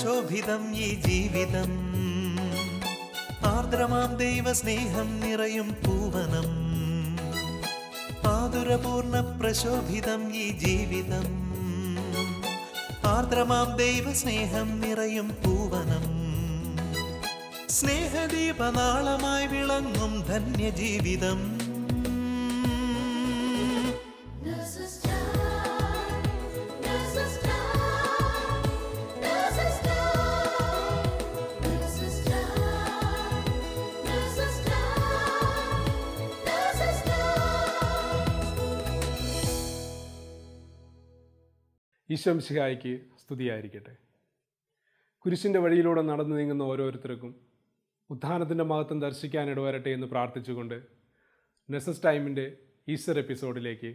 ശോഭിതം ഈ ജീവിതം ആർദ്രമാം ദൈവസ്നേഹം നിറയും പൂവനം ആതുരപൂർണ പ്രശോഭിതം ഈ ജീവിതം ആർദ്രമാം ദൈവസ്നേഹം നിറയും പൂവനം സ്നേഹദീപനാളമായി വിളങ്ങും ധന്യജീവിതം ഈശ്വം സിഹായിക്ക് സ്തുതിയായിരിക്കട്ടെ കുരിശിൻ്റെ വഴിയിലൂടെ നടന്നു നീങ്ങുന്ന ഓരോരുത്തർക്കും ഉത്ഥാനത്തിൻ്റെ മഹത്വം ദർശിക്കാൻ ഇടവരട്ടെ എന്ന് പ്രാർത്ഥിച്ചുകൊണ്ട് നെസസ് ടൈമിൻ്റെ ഈസ്റ്റർ എപ്പിസോഡിലേക്ക്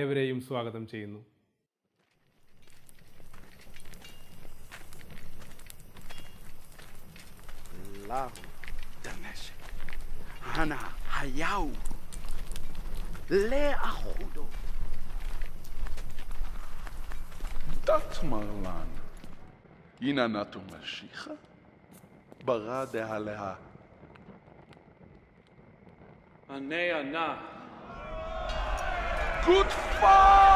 ഏവരെയും സ്വാഗതം ചെയ്യുന്നു Hana hayau le דת מרלן, הנה נתו משיחה, ברא דהלה. ענה ענה. גוד פאק!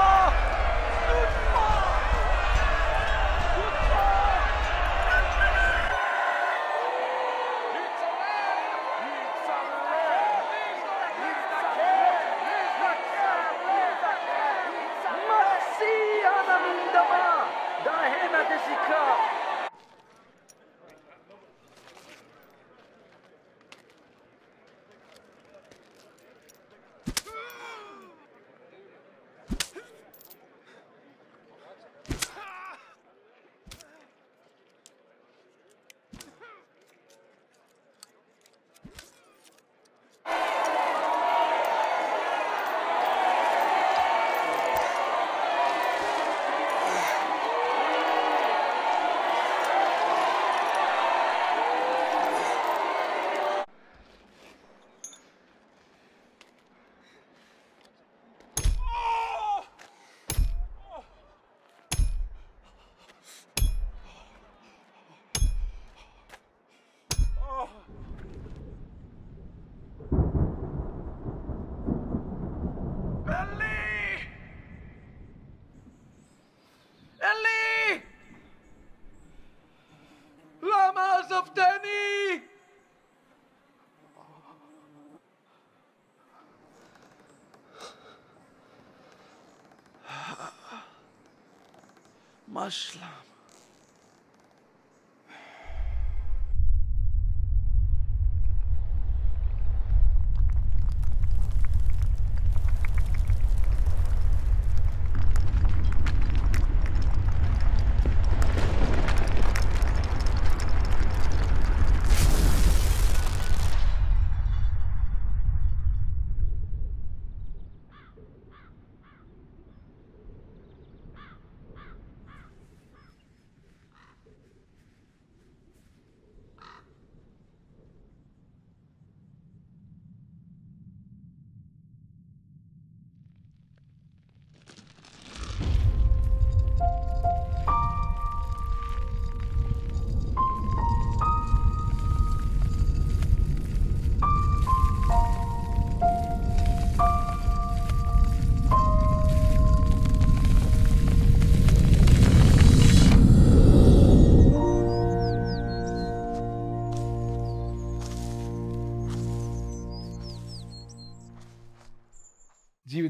Maşla.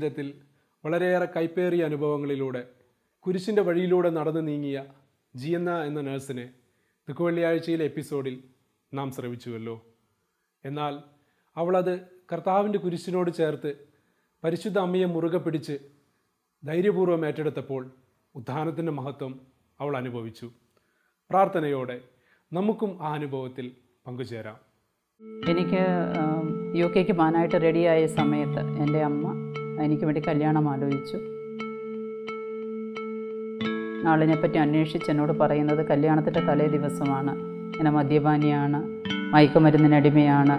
ജീവിതത്തിൽ വളരെയേറെ കൈപ്പേറിയ അനുഭവങ്ങളിലൂടെ കുരിശിൻ്റെ വഴിയിലൂടെ നടന്നു നീങ്ങിയ ജിയന്ന എന്ന നഴ്സിനെ ദുഃഖവെള്ളിയാഴ്ചയിലെ എപ്പിസോഡിൽ നാം ശ്രമിച്ചുവല്ലോ എന്നാൽ അവളത് കർത്താവിൻ്റെ കുരിശിനോട് ചേർത്ത് പരിശുദ്ധ അമ്മയെ മുറുകെ പിടിച്ച് ധൈര്യപൂർവ്വം ഏറ്റെടുത്തപ്പോൾ ഉദ്ധാനത്തിൻ്റെ മഹത്വം അവൾ അനുഭവിച്ചു പ്രാർത്ഥനയോടെ നമുക്കും ആ അനുഭവത്തിൽ പങ്കുചേരാം എനിക്ക് യു കെക്ക് പോകാനായിട്ട് റെഡിയായ സമയത്ത് എൻ്റെ അമ്മ എനിക്ക് വേണ്ടി കല്യാണം ആലോചിച്ചു പറ്റി അന്വേഷിച്ച് എന്നോട് പറയുന്നത് കല്യാണത്തിൻ്റെ തലേ ദിവസമാണ് ഇങ്ങനെ മദ്യപാനിയാണ് മയക്കുമരുന്നിനടിമയാണ്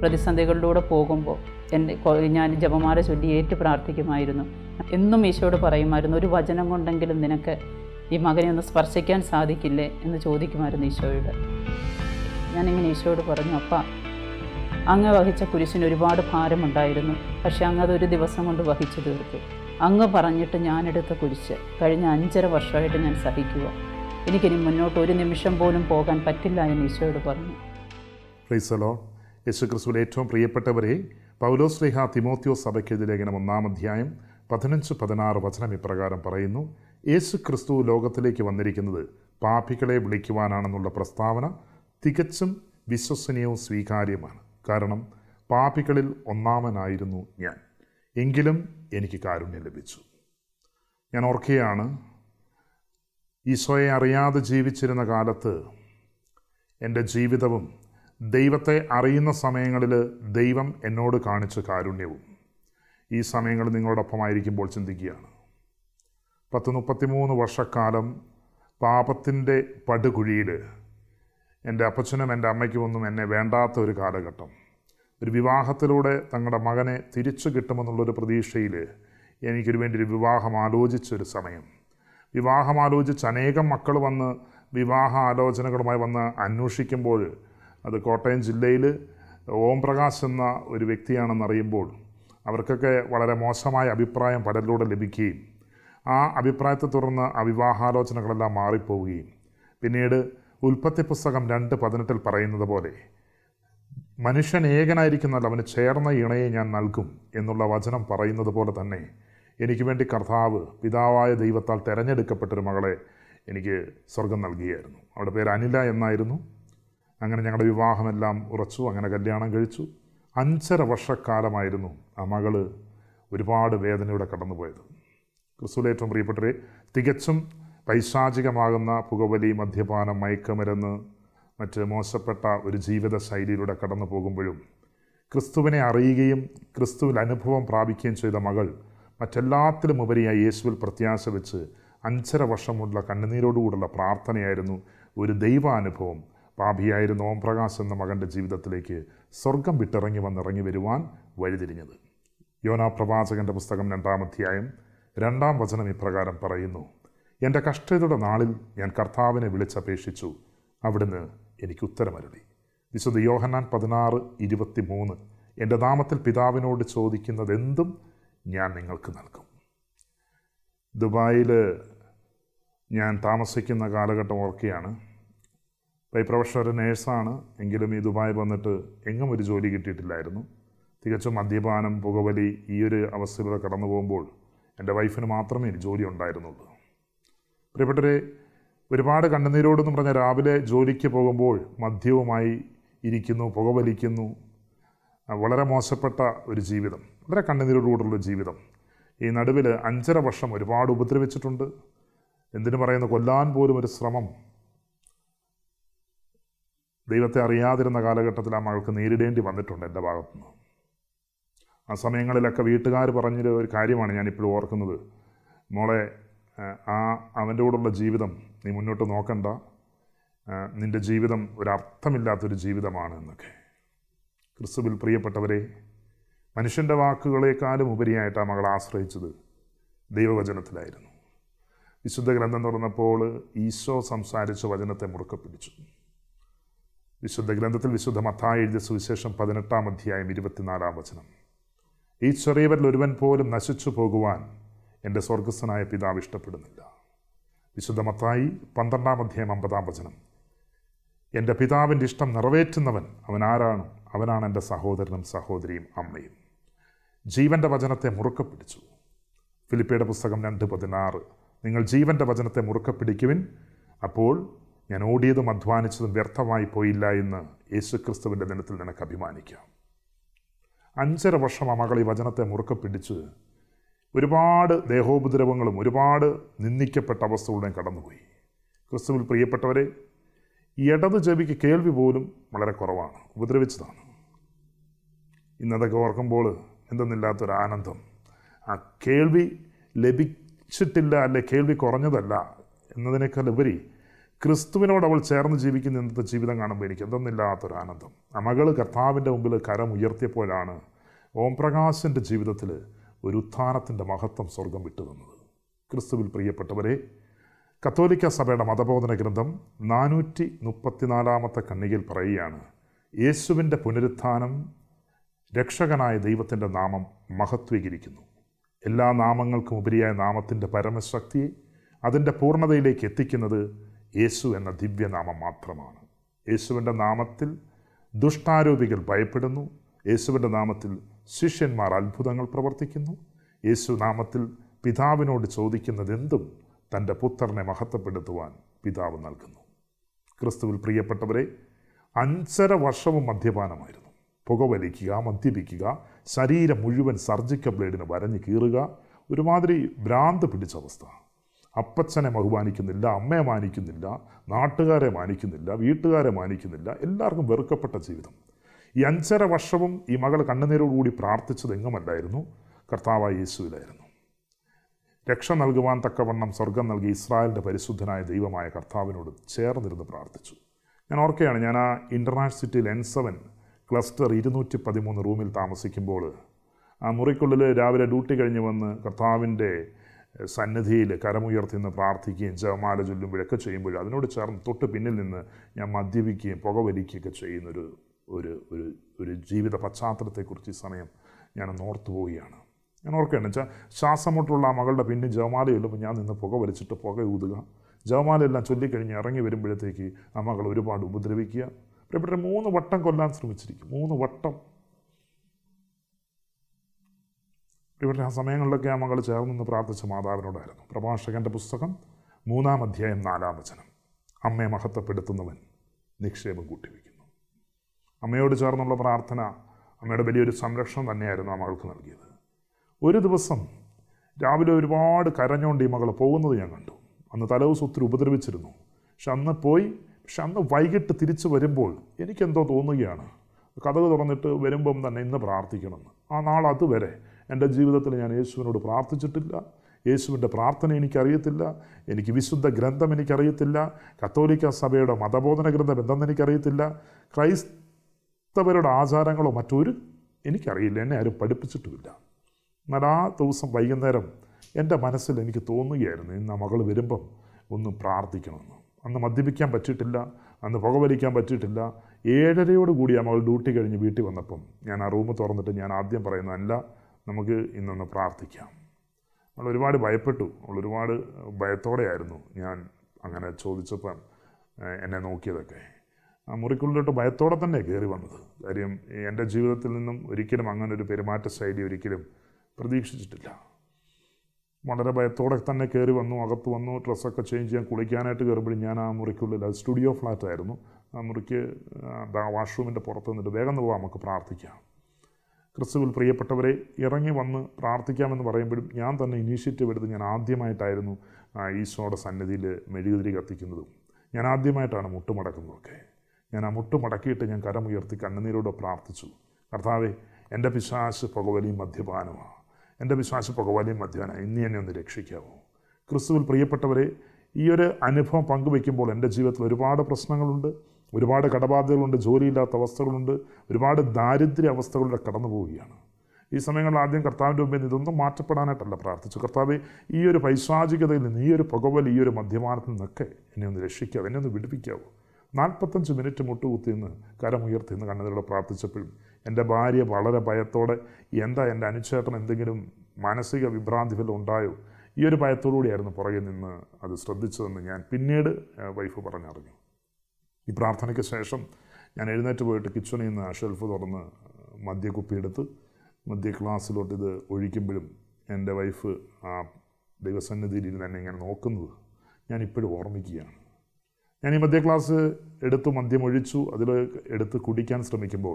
പ്രതിസന്ധികളിലൂടെ പോകുമ്പോൾ എൻ്റെ ഞാൻ ജപമാരെ ചൊല്ലി ഏറ്റു പ്രാർത്ഥിക്കുമായിരുന്നു എന്നും ഈശോയോട് പറയുമായിരുന്നു ഒരു വചനം കൊണ്ടെങ്കിലും നിനക്ക് ഈ മകനെ ഒന്ന് സ്പർശിക്കാൻ സാധിക്കില്ലേ എന്ന് ചോദിക്കുമായിരുന്നു ഈശോയോട് ഞാനിങ്ങനെ ഈശോയോട് പറഞ്ഞു അപ്പം അങ്ങ് വഹിച്ച കുരിശിന് ഒരുപാട് ഭാരമുണ്ടായിരുന്നു പക്ഷെ അങ്ങ് അതൊരു ദിവസം കൊണ്ട് വഹിച്ചു തീർത്തു അങ്ങ് പറഞ്ഞിട്ട് ഞാനെടുത്ത കുരിശ് കഴിഞ്ഞ അഞ്ചര വർഷമായിട്ട് ഞാൻ സഹിക്കുക എനിക്കിനി മുന്നോട്ട് ഒരു നിമിഷം പോലും പോകാൻ പറ്റില്ല എന്ന് ഈശോയോട് പറഞ്ഞു ക്രൈസലോ യേശുക്രിസ്തുവിലെ ഏറ്റവും പ്രിയപ്പെട്ടവരെ പൗലോസ് ലേഹ തിമോത്തിയോ സഭയ്ക്കെതിരെ ലേഖനം ഒന്നാം അധ്യായം പതിനഞ്ച് പതിനാറ് വചനം ഇപ്രകാരം പറയുന്നു യേശു ക്രിസ്തു ലോകത്തിലേക്ക് വന്നിരിക്കുന്നത് പാപികളെ വിളിക്കുവാനാണെന്നുള്ള പ്രസ്താവന തികച്ചും വിശ്വസനീയവും സ്വീകാര്യമാണ് കാരണം പാപികളിൽ ഒന്നാമനായിരുന്നു ഞാൻ എങ്കിലും എനിക്ക് കാരുണ്യം ലഭിച്ചു ഞാൻ ഓർക്കുകയാണ് ഈശോയെ അറിയാതെ ജീവിച്ചിരുന്ന കാലത്ത് എൻ്റെ ജീവിതവും ദൈവത്തെ അറിയുന്ന സമയങ്ങളിൽ ദൈവം എന്നോട് കാണിച്ച കാരുണ്യവും ഈ സമയങ്ങൾ നിങ്ങളോടൊപ്പമായിരിക്കുമ്പോൾ ചിന്തിക്കുകയാണ് പത്ത് മുപ്പത്തിമൂന്ന് വർഷക്കാലം പാപത്തിൻ്റെ പടുകുഴിയിൽ എൻ്റെ അപ്പച്ചനും എൻ്റെ അമ്മയ്ക്കും ഒന്നും എന്നെ വേണ്ടാത്ത ഒരു കാലഘട്ടം ഒരു വിവാഹത്തിലൂടെ തങ്ങളുടെ മകനെ തിരിച്ചു കിട്ടുമെന്നുള്ളൊരു പ്രതീക്ഷയിൽ എനിക്കൊരു വേണ്ടി ഒരു വിവാഹം ആലോചിച്ചൊരു സമയം വിവാഹം ആലോചിച്ച് അനേകം മക്കൾ വന്ന് വിവാഹ ആലോചനകളുമായി വന്ന് അന്വേഷിക്കുമ്പോൾ അത് കോട്ടയം ജില്ലയിൽ ഓം പ്രകാശ് എന്ന ഒരു വ്യക്തിയാണെന്നറിയുമ്പോൾ അവർക്കൊക്കെ വളരെ മോശമായ അഭിപ്രായം പലരിലൂടെ ലഭിക്കുകയും ആ അഭിപ്രായത്തെ തുടർന്ന് ആ വിവാഹാലോചനകളെല്ലാം മാറിപ്പോവുകയും പിന്നീട് ഉൽപ്പത്തി പുസ്തകം രണ്ട് പതിനെട്ടിൽ പറയുന്നത് പോലെ മനുഷ്യൻ ഏകനായിരിക്കുന്നാൽ അവന് ചേർന്ന ഇണയെ ഞാൻ നൽകും എന്നുള്ള വചനം പറയുന്നത് പോലെ തന്നെ എനിക്ക് വേണ്ടി കർത്താവ് പിതാവായ ദൈവത്താൽ തിരഞ്ഞെടുക്കപ്പെട്ടൊരു മകളെ എനിക്ക് സ്വർഗം നൽകിയായിരുന്നു അവിടെ പേര് അനില എന്നായിരുന്നു അങ്ങനെ ഞങ്ങളുടെ വിവാഹമെല്ലാം ഉറച്ചു അങ്ങനെ കല്യാണം കഴിച്ചു അഞ്ചര വർഷക്കാലമായിരുന്നു ആ മകള് ഒരുപാട് വേദനയോടെ കടന്നുപോയത് ക്രിസ്തുലേറ്റവും പ്രിയപ്പെട്ടവരെ തികച്ചും പൈശാചികമാകുന്ന പുകവലി മദ്യപാനം മയക്കുമരുന്ന് മറ്റ് മോശപ്പെട്ട ഒരു ജീവിത ശൈലിയിലൂടെ കടന്നു പോകുമ്പോഴും ക്രിസ്തുവിനെ അറിയുകയും ക്രിസ്തുവിൽ അനുഭവം പ്രാപിക്കുകയും ചെയ്ത മകൾ മറ്റെല്ലാത്തിലും ഉപരിയായി യേശുവിൽ പ്രത്യാശ വെച്ച് അഞ്ചര വർഷമുള്ള കണ്ണുനീരോടുകൂടുള്ള പ്രാർത്ഥനയായിരുന്നു ഒരു ദൈവാനുഭവം പാപിയായിരുന്ന ഓംപ്രകാശ് എന്ന മകൻ്റെ ജീവിതത്തിലേക്ക് സ്വർഗം വിട്ടിറങ്ങി വന്നിറങ്ങി വരുവാൻ വഴിതിരിഞ്ഞത് യോനാ പ്രവാചകൻ്റെ പുസ്തകം രണ്ടാം അധ്യായം രണ്ടാം വചനം ഇപ്രകാരം പറയുന്നു എൻ്റെ കഷ്ടതയുടെ നാളിൽ ഞാൻ കർത്താവിനെ വിളിച്ചപേക്ഷിച്ചു അവിടുന്ന് എനിക്ക് ഉത്തരമരുളി വിശുദ്ധ യോഹന്നാൻ പതിനാറ് ഇരുപത്തി മൂന്ന് എൻ്റെ നാമത്തിൽ പിതാവിനോട് ചോദിക്കുന്നതെന്തും ഞാൻ നിങ്ങൾക്ക് നൽകും ദുബായിൽ ഞാൻ താമസിക്കുന്ന കാലഘട്ടം ഓർക്കുകയാണ് ഇപ്പോൾ ഈ പ്രൊഫഷണൽ ഒരു നേഴ്സാണ് എങ്കിലും ഈ ദുബായ് വന്നിട്ട് എങ്ങും ഒരു ജോലി കിട്ടിയിട്ടില്ലായിരുന്നു തികച്ചും മദ്യപാനം പുകവലി ഈ ഒരു അവസ്ഥയിലൂടെ കടന്നു പോകുമ്പോൾ എൻ്റെ വൈഫിന് മാത്രമേ ജോലി ഉണ്ടായിരുന്നുള്ളൂ പ്രിയപ്പെട്ടവരെ ഒരുപാട് കണ്ണുനീരോടെന്ന് പറഞ്ഞാൽ രാവിലെ ജോലിക്ക് പോകുമ്പോൾ മദ്യവുമായി ഇരിക്കുന്നു പുകവലിക്കുന്നു വളരെ മോശപ്പെട്ട ഒരു ജീവിതം വളരെ കണ്ണുനീരോടുകൂടുള്ള ജീവിതം ഈ നടുവിൽ അഞ്ചര വർഷം ഒരുപാട് ഉപദ്രവിച്ചിട്ടുണ്ട് എന്തിനു പറയുന്നു കൊല്ലാൻ പോലും ഒരു ശ്രമം ദൈവത്തെ അറിയാതിരുന്ന കാലഘട്ടത്തിൽ ആ മകൾക്ക് നേരിടേണ്ടി വന്നിട്ടുണ്ട് എൻ്റെ നിന്ന് ആ സമയങ്ങളിലൊക്കെ വീട്ടുകാർ പറഞ്ഞൊരു ഒരു കാര്യമാണ് ഞാനിപ്പോഴും ഓർക്കുന്നത് മോളെ ആ അവൻ്റെ കൂടെയുള്ള ജീവിതം നീ മുന്നോട്ട് നോക്കണ്ട നിൻ്റെ ജീവിതം ഒരർത്ഥമില്ലാത്തൊരു ജീവിതമാണ് എന്നൊക്കെ ക്രിസ്തുവിൽ പ്രിയപ്പെട്ടവരെ മനുഷ്യൻ്റെ വാക്കുകളെക്കാളും ഉപരിയായിട്ട് ആ മകൾ ആശ്രയിച്ചത് ദൈവവചനത്തിലായിരുന്നു വിശുദ്ധ ഗ്രന്ഥം തുറന്നപ്പോൾ ഈശോ സംസാരിച്ച വചനത്തെ മുറുക്ക പിടിച്ചു വിശുദ്ധ ഗ്രന്ഥത്തിൽ വിശുദ്ധ മത്തായി എഴുതിയ സുവിശേഷം പതിനെട്ടാം അധ്യായം ഇരുപത്തിനാലാം വചനം ഈ ചെറിയവരിൽ ഒരുവൻ പോലും നശിച്ചു പോകുവാൻ എൻ്റെ സ്വർഗസ്വനായ പിതാവ് ഇഷ്ടപ്പെടുന്നില്ല വിശുദ്ധ മത്തായി പന്ത്രണ്ടാം അധ്യായം അമ്പതാം വചനം എൻ്റെ പിതാവിൻ്റെ ഇഷ്ടം നിറവേറ്റുന്നവൻ അവൻ ആരാണ് അവനാണ് എൻ്റെ സഹോദരനും സഹോദരിയും അമ്മയും ജീവൻ്റെ വചനത്തെ മുറുക്ക പിടിച്ചു ഫിലിപ്പയുടെ പുസ്തകം രണ്ട് പതിനാറ് നിങ്ങൾ ജീവൻ്റെ വചനത്തെ മുറുക്ക പിടിക്കുവിൻ അപ്പോൾ ഞാൻ ഓടിയതും അധ്വാനിച്ചതും വ്യർത്ഥമായി പോയില്ല എന്ന് യേശു ക്രിസ്തുവിൻ്റെ ദിനത്തിൽ നിനക്ക് അഭിമാനിക്കാം അഞ്ചര വർഷം ആ മകൾ ഈ വചനത്തെ മുറുക്ക പിടിച്ച് ഒരുപാട് ദേഹോപദ്രവങ്ങളും ഒരുപാട് നിന്ദിക്കപ്പെട്ട അവസ്ഥകളുടെയും കടന്നുപോയി ക്രിസ്തുവിൽ പ്രിയപ്പെട്ടവരെ ഇടത് ചെവിക്ക് കേൾവി പോലും വളരെ കുറവാണ് ഉപദ്രവിച്ചതാണ് ഇന്നതൊക്കെ ഓർക്കുമ്പോൾ എന്തെന്നില്ലാത്തൊരു ആനന്ദം ആ കേൾവി ലഭിച്ചിട്ടില്ല അല്ലെ കേൾവി കുറഞ്ഞതല്ല എന്നതിനേക്കാൾ ഉപരി ക്രിസ്തുവിനോട് അവൾ ചേർന്ന് ജീവിക്കുന്ന ഇന്നത്തെ ജീവിതം കാണുമ്പോൾ എനിക്ക് എന്തെന്നില്ലാത്തൊരു ആനന്ദം ആ മകൾ കർത്താവിൻ്റെ മുമ്പിൽ കരം ഉയർത്തിയപ്പോഴാണ് ഓം പ്രകാശിൻ്റെ ജീവിതത്തിൽ ഒരു ഉത്ഥാനത്തിൻ്റെ മഹത്വം സ്വർഗം വിട്ടു തന്നത് ക്രിസ്തുവിൽ പ്രിയപ്പെട്ടവരെ കത്തോലിക്ക സഭയുടെ മതബോധന ഗ്രന്ഥം നാനൂറ്റി മുപ്പത്തിനാലാമത്തെ കണ്ണികയിൽ പറയുകയാണ് യേശുവിൻ്റെ പുനരുത്ഥാനം രക്ഷകനായ ദൈവത്തിൻ്റെ നാമം മഹത്വീകരിക്കുന്നു എല്ലാ നാമങ്ങൾക്കും ഉപരിയായ നാമത്തിൻ്റെ പരമശക്തിയെ അതിൻ്റെ പൂർണ്ണതയിലേക്ക് എത്തിക്കുന്നത് യേശു എന്ന ദിവ്യനാമം മാത്രമാണ് യേശുവിൻ്റെ നാമത്തിൽ ദുഷ്ടാരോപികൾ ഭയപ്പെടുന്നു യേശുവിൻ്റെ നാമത്തിൽ ശിഷ്യന്മാർ അത്ഭുതങ്ങൾ പ്രവർത്തിക്കുന്നു യേശു നാമത്തിൽ പിതാവിനോട് ചോദിക്കുന്നതെന്തും തൻ്റെ പുത്രനെ മഹത്വപ്പെടുത്തുവാൻ പിതാവ് നൽകുന്നു ക്രിസ്തുവിൽ പ്രിയപ്പെട്ടവരെ അഞ്ചര വർഷവും മദ്യപാനമായിരുന്നു പുകവലിക്കുക മദ്യപിക്കുക ശരീരം മുഴുവൻ സർജിക്കൽ ബ്ലേഡിന് വരഞ്ഞ് കീറുക ഒരുമാതിരി ഭ്രാന്ത് പിടിച്ച അവസ്ഥ അപ്പച്ചനെ ബഹുമാനിക്കുന്നില്ല അമ്മയെ മാനിക്കുന്നില്ല നാട്ടുകാരെ മാനിക്കുന്നില്ല വീട്ടുകാരെ മാനിക്കുന്നില്ല എല്ലാവർക്കും വെറുക്കപ്പെട്ട ജീവിതം ഈ അഞ്ചര വർഷവും ഈ മകൾ കണ്ണുനീരോടുകൂടി പ്രാർത്ഥിച്ചത് എങ്ങുമല്ലായിരുന്നു കർത്താവായ യേശുവിലായിരുന്നു രക്ഷ നൽകുവാൻ തക്കവണ്ണം സ്വർഗം നൽകി ഇസ്രായേലിൻ്റെ പരിശുദ്ധനായ ദൈവമായ കർത്താവിനോട് ചേർന്നിരുന്ന് പ്രാർത്ഥിച്ചു ഞാൻ ഓർക്കുകയാണ് ഞാൻ ആ international city N seven cluster ഇരുന്നൂറ്റി പതിമൂന്ന് റൂമിൽ താമസിക്കുമ്പോൾ ആ മുറിക്കുള്ളിൽ രാവിലെ ഡ്യൂട്ടി കഴിഞ്ഞ് വന്ന് കർത്താവിൻ്റെ സന്നിധിയിൽ കരമുയർത്തി നിന്ന് പ്രാർത്ഥിക്കുകയും ജവമാല ചൊല്ലുമ്പോഴൊക്കെ ചെയ്യുമ്പോൾ അതിനോട് ചേർന്ന് തൊട്ട് പിന്നിൽ നിന്ന് ഞാൻ മദ്യപിക്കുകയും പുകവലിക്കുകയൊക്കെ ചെയ്യുന്നൊരു ഒരു ഒരു ഒരു ജീവിത പശ്ചാത്തലത്തെക്കുറിച്ച് ഈ സമയം ഞാൻ ഓർത്തു പോവുകയാണ് ഞാൻ ഓർക്കുകയാണ് വെച്ചാൽ ശ്വാസമുട്ടുള്ള ആ മകളുടെ പിന്നിൽ ജവമാല ഞാൻ നിന്ന് പുക വലിച്ചിട്ട് പുക ഊതുക ജവമാലയെല്ലാം ചൊല്ലിക്കഴിഞ്ഞ് ഇറങ്ങി വരുമ്പോഴത്തേക്ക് ആ മകൾ ഒരുപാട് ഉപദ്രവിക്കുക പ്രിയപ്പെട്ട മൂന്ന് വട്ടം കൊല്ലാൻ ശ്രമിച്ചിരിക്കും മൂന്ന് വട്ടം പ്രിയപ്പെട്ട ആ സമയങ്ങളിലൊക്കെ ആ മകൾ ചേർന്നെന്ന് പ്രാർത്ഥിച്ച മാതാവിനോടായിരുന്നു പ്രഭാഷകൻ്റെ പുസ്തകം മൂന്നാം അധ്യായം നാലാം വചനം അമ്മയെ മഹത്വപ്പെടുത്തുന്നവൻ നിക്ഷേപം കൂട്ടിവെക്കും അമ്മയോട് ചേർന്നുള്ള പ്രാർത്ഥന അമ്മയുടെ വലിയൊരു സംരക്ഷണം തന്നെയായിരുന്നു ആ മകൾക്ക് നൽകിയത് ഒരു ദിവസം രാവിലെ ഒരുപാട് കരഞ്ഞുകൊണ്ട് ഈ മകളെ പോകുന്നത് ഞാൻ കണ്ടു അന്ന് തലേദിവസം ഒത്തിരി ഉപദ്രവിച്ചിരുന്നു പക്ഷെ അന്ന് പോയി പക്ഷെ അന്ന് വൈകിട്ട് തിരിച്ചു വരുമ്പോൾ എനിക്കെന്തോ തോന്നുകയാണ് കഥകൾ തുറന്നിട്ട് വരുമ്പം തന്നെ ഇന്ന് പ്രാർത്ഥിക്കണമെന്ന് ആ നാൾ അതുവരെ എൻ്റെ ജീവിതത്തിൽ ഞാൻ യേശുവിനോട് പ്രാർത്ഥിച്ചിട്ടില്ല യേശുവിൻ്റെ പ്രാർത്ഥന എനിക്കറിയത്തില്ല എനിക്ക് വിശുദ്ധ ഗ്രന്ഥം എനിക്കറിയത്തില്ല കത്തോലിക്ക സഭയുടെ മതബോധന ഗ്രന്ഥം എന്തെന്ന് എനിക്കറിയത്തില്ല ക്രൈസ്ത ക്രൈസ്തവരുടെ ആചാരങ്ങളോ മറ്റൊരു എനിക്കറിയില്ല എന്നെ ആരും പഠിപ്പിച്ചിട്ടുമില്ല എന്നാൽ ആ ദിവസം വൈകുന്നേരം എൻ്റെ മനസ്സിൽ എനിക്ക് തോന്നുകയായിരുന്നു ഇന്ന് മകൾ വരുമ്പം ഒന്ന് പ്രാർത്ഥിക്കണമെന്ന് അന്ന് മദ്യപിക്കാൻ പറ്റിയിട്ടില്ല അന്ന് പുകവലിക്കാൻ പറ്റിയിട്ടില്ല ഏഴരയോട് കൂടി ആ മകൾ ഡ്യൂട്ടി കഴിഞ്ഞ് വീട്ടിൽ വന്നപ്പം ഞാൻ ആ റൂം തുറന്നിട്ട് ഞാൻ ആദ്യം പറയുന്നതല്ല നമുക്ക് ഇന്നൊന്ന് പ്രാർത്ഥിക്കാം അവൾ ഒരുപാട് ഭയപ്പെട്ടു അവൾ ഒരുപാട് ഭയത്തോടെയായിരുന്നു ഞാൻ അങ്ങനെ ചോദിച്ചപ്പം എന്നെ നോക്കിയതൊക്കെ ആ മുറിക്കുള്ളിലോട്ട് ഭയത്തോടെ തന്നെ കയറി വന്നത് കാര്യം എൻ്റെ ജീവിതത്തിൽ നിന്നും ഒരിക്കലും അങ്ങനെ ഒരു പെരുമാറ്റ ശൈലി ഒരിക്കലും പ്രതീക്ഷിച്ചിട്ടില്ല വളരെ ഭയത്തോടെ തന്നെ കയറി വന്നു അകത്ത് വന്നു ഡ്രസ്സൊക്കെ ചേഞ്ച് ചെയ്യാൻ കുളിക്കാനായിട്ട് കയറുമ്പോഴും ഞാൻ ആ മുറിക്കുള്ളിൽ അത് സ്റ്റുഡിയോ ഫ്ലാറ്റായിരുന്നു ആ മുറിക്ക് വാഷ്റൂമിൻ്റെ പുറത്ത് നിന്നിട്ട് വേഗം പോകാം നമുക്ക് പ്രാർത്ഥിക്കാം ക്രിസ്തുവിൽ പ്രിയപ്പെട്ടവരെ ഇറങ്ങി വന്ന് പ്രാർത്ഥിക്കാമെന്ന് പറയുമ്പോഴും ഞാൻ തന്നെ ഇനീഷ്യേറ്റീവ് എടുത്ത് ഞാൻ ആദ്യമായിട്ടായിരുന്നു ഈശോയുടെ സന്നിധിയിൽ മെഴുകുതിരി കത്തിക്കുന്നതും ഞാൻ ആദ്യമായിട്ടാണ് മുട്ടുമടക്കുന്നതൊക്കെ ഞാൻ ആ മുട്ട് മടക്കിയിട്ട് ഞാൻ കരമുയർത്തി കണ്ണുനീരോട് പ്രാർത്ഥിച്ചു കർത്താവെ എൻ്റെ പിശാസ് പുകവലിയും മദ്യപാനമാണ് എൻ്റെ വിശ്വാസ പുകവലിയും മധ്യാന ഇനി എന്നെ ഒന്ന് രക്ഷിക്കാമോ ക്രിസ്തുവിൽ പ്രിയപ്പെട്ടവരെ ഈ ഒരു അനുഭവം പങ്കുവെക്കുമ്പോൾ എൻ്റെ ജീവിതത്തിൽ ഒരുപാട് പ്രശ്നങ്ങളുണ്ട് ഒരുപാട് കടബാധ്യതകളുണ്ട് ജോലിയില്ലാത്ത അവസ്ഥകളുണ്ട് ഒരുപാട് ദാരിദ്ര്യ അവസ്ഥകളുടെ കടന്നു പോവുകയാണ് ഈ സമയങ്ങളിൽ ആദ്യം കർത്താവിൻ്റെ മുമ്പിൽ ഇതൊന്നും മാറ്റപ്പെടാനായിട്ടല്ല പ്രാർത്ഥിച്ചു കർത്താവ് ഈ ഒരു പൈശാചികതയിൽ നിന്ന് ഈ ഒരു പുകവൽ ഈ ഒരു മദ്യപാനത്തിൽ നിന്നൊക്കെ എന്നെ ഒന്ന് രക്ഷിക്കാവോ എന്നെ ഒന്ന് വിടിപ്പിക്കാവോ നാൽപ്പത്തഞ്ച് മിനിറ്റ് മുട്ടുകുത്തി നിന്ന് കരമുയർത്തി നിന്ന് കണ്ണതിലൂടെ പ്രാർത്ഥിച്ചപ്പോഴും എൻ്റെ ഭാര്യ വളരെ ഭയത്തോടെ എന്താ എൻ്റെ അനുച്ഛേദം എന്തെങ്കിലും മാനസിക വിഭ്രാന്തി വല്ലതും ഉണ്ടായോ ഈ ഒരു ഭയത്തോടുകൂടിയായിരുന്നു പുറകെ നിന്ന് അത് ശ്രദ്ധിച്ചതെന്ന് ഞാൻ പിന്നീട് വൈഫ് പറഞ്ഞറിഞ്ഞു ഈ പ്രാർത്ഥനയ്ക്ക് ശേഷം ഞാൻ എഴുന്നേറ്റ് പോയിട്ട് കിച്ചണിൽ നിന്ന് ഷെൽഫ് തുറന്ന് മദ്യക്കുപ്പിയെടുത്ത് മദ്യ ക്ലാസ്സിലോട്ട് ഇത് ഒഴിക്കുമ്പോഴും എൻ്റെ വൈഫ് ആ ദൈവസന്നിധിയിൽ ഇരുന്ന് എന്നെ ഇങ്ങനെ നോക്കുന്നത് ഞാനിപ്പോഴും ഓർമ്മിക്കുകയാണ് ഞാൻ ഈ മധ്യ ക്ലാസ് എടുത്ത് മദ്യം ഒഴിച്ചു അതിൽ എടുത്ത് കുടിക്കാൻ ശ്രമിക്കുമ്പോൾ